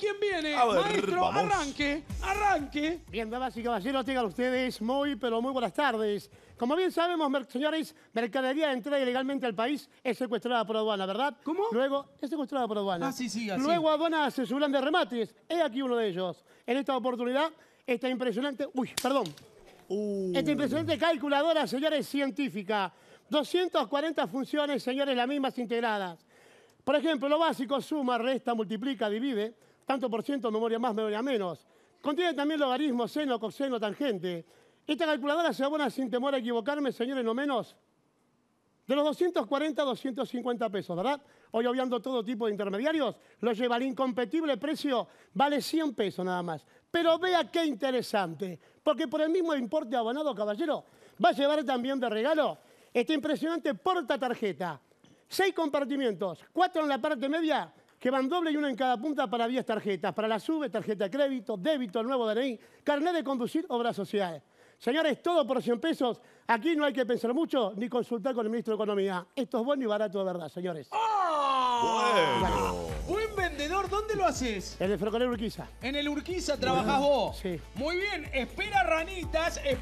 ¿Quién viene? arranque, arranque. Bien, damas y caballeros, tengan ustedes muy, pero muy buenas tardes. Como bien sabemos, señores, mercadería de ilegalmente al país es secuestrada por aduana, ¿verdad? ¿Cómo? Luego, es secuestrada por aduana. Ah, sí, sí, así. Luego aduana hace su de remates. He aquí uno de ellos. En esta oportunidad, esta impresionante... Uy, perdón. Uh. Esta impresionante calculadora, señores, científica. 240 funciones, señores, las mismas integradas. Por ejemplo, lo básico, suma, resta, multiplica, divide tanto por ciento, memoria más, memoria menos. Contiene también logaritmo, seno, coseno, tangente. Esta calculadora se abona sin temor a equivocarme, señores, no menos. De los 240 a 250 pesos, ¿verdad? Hoy obviando todo tipo de intermediarios, lo lleva al incompetible precio, vale 100 pesos nada más. Pero vea qué interesante, porque por el mismo importe abonado, caballero, va a llevar también de regalo este impresionante porta tarjeta. Seis compartimientos, cuatro en la parte media que van doble y una en cada punta para 10 tarjetas, para la SUBE, tarjeta de crédito, débito, el nuevo DNI, carnet de conducir, obras sociales. Señores, todo por 100 pesos. Aquí no hay que pensar mucho ni consultar con el ministro de Economía. Esto es bueno y barato de verdad, señores. ¡Oh! Buen vendedor, ¿dónde lo haces? En el ferrocarril Urquiza. En el Urquiza trabajás vos. Sí. Muy bien, espera ranitas, espera...